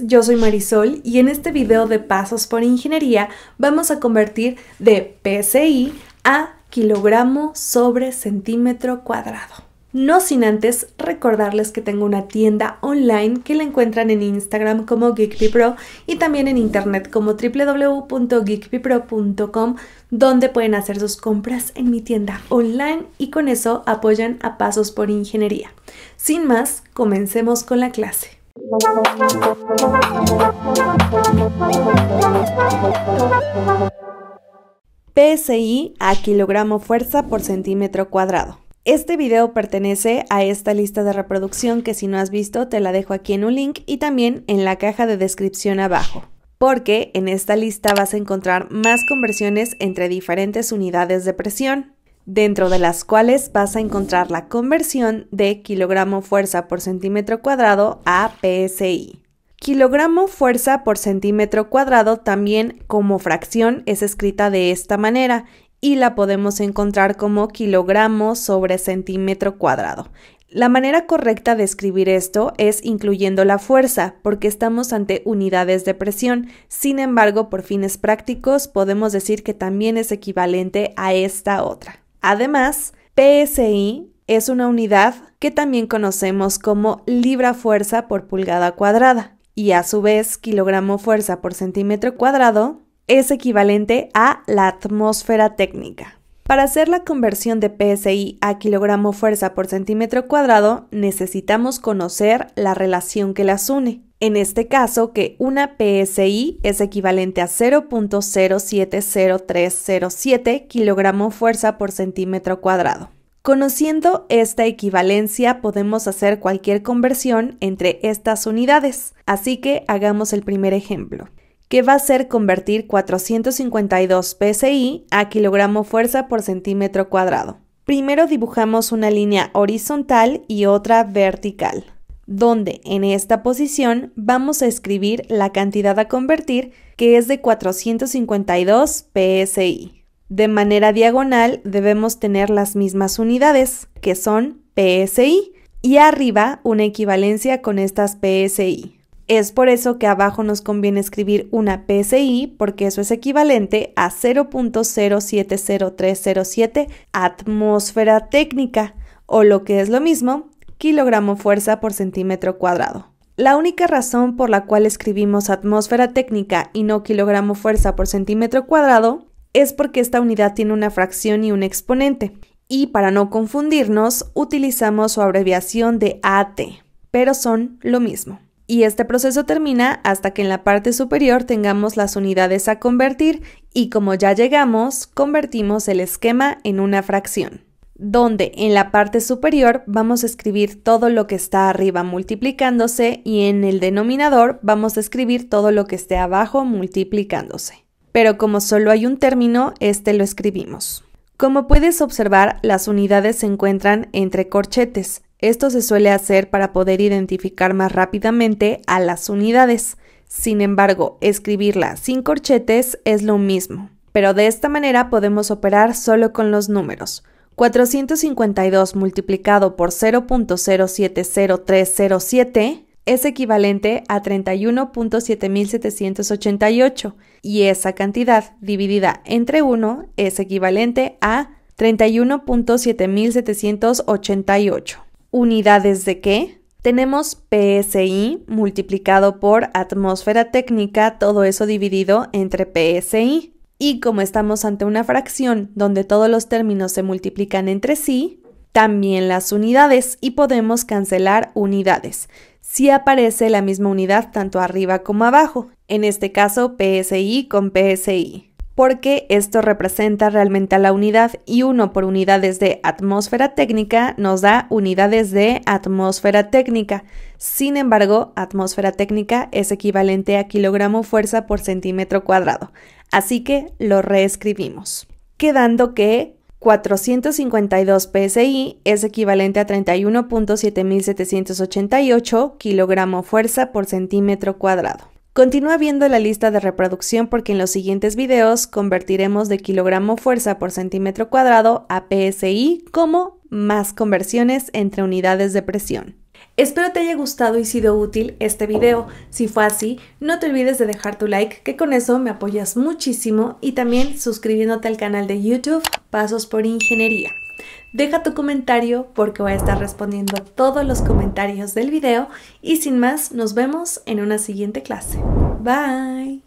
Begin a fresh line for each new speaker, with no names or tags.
yo soy Marisol y en este video de Pasos por Ingeniería vamos a convertir de PSI a kilogramo sobre centímetro cuadrado. No sin antes recordarles que tengo una tienda online que la encuentran en Instagram como GeekPiPro y también en internet como www.geekpi.pro.com donde pueden hacer sus compras en mi tienda online y con eso apoyan a Pasos por Ingeniería. Sin más, comencemos con la clase. PSI a kilogramo fuerza por centímetro cuadrado. Este video pertenece a esta lista de reproducción que si no has visto te la dejo aquí en un link y también en la caja de descripción abajo, porque en esta lista vas a encontrar más conversiones entre diferentes unidades de presión dentro de las cuales vas a encontrar la conversión de kilogramo fuerza por centímetro cuadrado a PSI. Kilogramo fuerza por centímetro cuadrado también como fracción es escrita de esta manera y la podemos encontrar como kilogramo sobre centímetro cuadrado. La manera correcta de escribir esto es incluyendo la fuerza, porque estamos ante unidades de presión. Sin embargo, por fines prácticos, podemos decir que también es equivalente a esta otra. Además, PSI es una unidad que también conocemos como libra fuerza por pulgada cuadrada y a su vez kilogramo fuerza por centímetro cuadrado es equivalente a la atmósfera técnica. Para hacer la conversión de PSI a kilogramo fuerza por centímetro cuadrado necesitamos conocer la relación que las une. En este caso, que una PSI es equivalente a 0.070307 kilogramo fuerza por centímetro cuadrado. Conociendo esta equivalencia podemos hacer cualquier conversión entre estas unidades, así que hagamos el primer ejemplo, que va a ser convertir 452 PSI a kilogramo fuerza por centímetro cuadrado. Primero dibujamos una línea horizontal y otra vertical donde en esta posición vamos a escribir la cantidad a convertir que es de 452 PSI. De manera diagonal debemos tener las mismas unidades, que son PSI, y arriba una equivalencia con estas PSI. Es por eso que abajo nos conviene escribir una PSI porque eso es equivalente a 0.070307 atmósfera técnica o lo que es lo mismo, kilogramo fuerza por centímetro cuadrado. La única razón por la cual escribimos atmósfera técnica y no kilogramo fuerza por centímetro cuadrado es porque esta unidad tiene una fracción y un exponente, y para no confundirnos utilizamos su abreviación de AT, pero son lo mismo. Y este proceso termina hasta que en la parte superior tengamos las unidades a convertir y como ya llegamos, convertimos el esquema en una fracción donde en la parte superior vamos a escribir todo lo que está arriba multiplicándose y en el denominador vamos a escribir todo lo que esté abajo multiplicándose. Pero como solo hay un término, este lo escribimos. Como puedes observar, las unidades se encuentran entre corchetes. Esto se suele hacer para poder identificar más rápidamente a las unidades. Sin embargo, escribirla sin corchetes es lo mismo. Pero de esta manera podemos operar solo con los números. 452 multiplicado por 0.070307 es equivalente a 31.7788 y esa cantidad dividida entre 1 es equivalente a 31.7788. ¿Unidades de qué? Tenemos PSI multiplicado por atmósfera técnica, todo eso dividido entre PSI. Y como estamos ante una fracción donde todos los términos se multiplican entre sí, también las unidades y podemos cancelar unidades si aparece la misma unidad tanto arriba como abajo, en este caso PSI con PSI, porque esto representa realmente a la unidad y 1 por unidades de atmósfera técnica nos da unidades de atmósfera técnica. Sin embargo, atmósfera técnica es equivalente a kilogramo fuerza por centímetro cuadrado, Así que lo reescribimos, quedando que 452 psi es equivalente a 31.7788 kilogramo fuerza por centímetro cuadrado. Continúa viendo la lista de reproducción porque en los siguientes videos convertiremos de kilogramo fuerza por centímetro cuadrado a PSI como más conversiones entre unidades de presión. Espero te haya gustado y sido útil este video. Si fue así, no te olvides de dejar tu like, que con eso me apoyas muchísimo y también suscribiéndote al canal de YouTube Pasos por Ingeniería. Deja tu comentario porque voy a estar respondiendo todos los comentarios del video y sin más nos vemos en una siguiente clase. Bye.